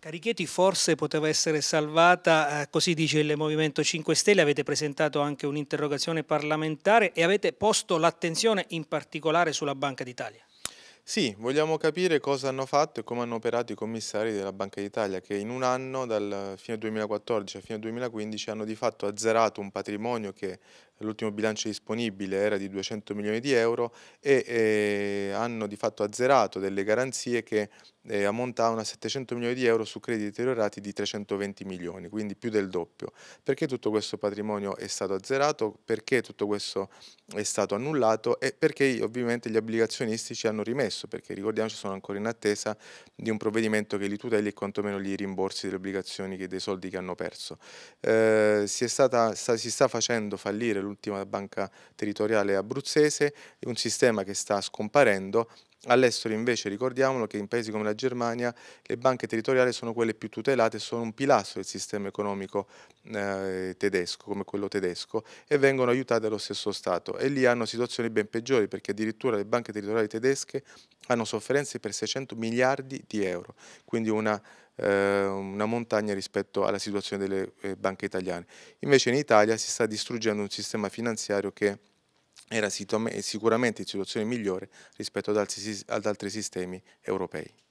Carichetti forse poteva essere salvata, eh, così dice il Movimento 5 Stelle, avete presentato anche un'interrogazione parlamentare e avete posto l'attenzione in particolare sulla Banca d'Italia. Sì, vogliamo capire cosa hanno fatto e come hanno operato i commissari della Banca d'Italia che in un anno, dal fine 2014 a fine 2015, hanno di fatto azzerato un patrimonio che l'ultimo bilancio disponibile era di 200 milioni di euro e eh, hanno di fatto azzerato delle garanzie che eh, ammontavano a 700 milioni di euro su crediti deteriorati di 320 milioni, quindi più del doppio. Perché tutto questo patrimonio è stato azzerato? Perché tutto questo è stato annullato? E perché ovviamente gli obbligazionisti ci hanno rimesso? Perché ricordiamoci sono ancora in attesa di un provvedimento che li tuteli e quantomeno li rimborsi delle obbligazioni dei soldi che hanno perso. Eh, si, stata, sta, si sta facendo fallire l'ultima banca territoriale abruzzese, un sistema che sta scomparendo All'estero invece ricordiamolo che in paesi come la Germania le banche territoriali sono quelle più tutelate, sono un pilastro del sistema economico eh, tedesco, come quello tedesco, e vengono aiutate dallo stesso Stato. E lì hanno situazioni ben peggiori perché addirittura le banche territoriali tedesche hanno sofferenze per 600 miliardi di euro, quindi una, eh, una montagna rispetto alla situazione delle eh, banche italiane. Invece in Italia si sta distruggendo un sistema finanziario che era sicuramente in situazione migliore rispetto ad altri, ad altri sistemi europei.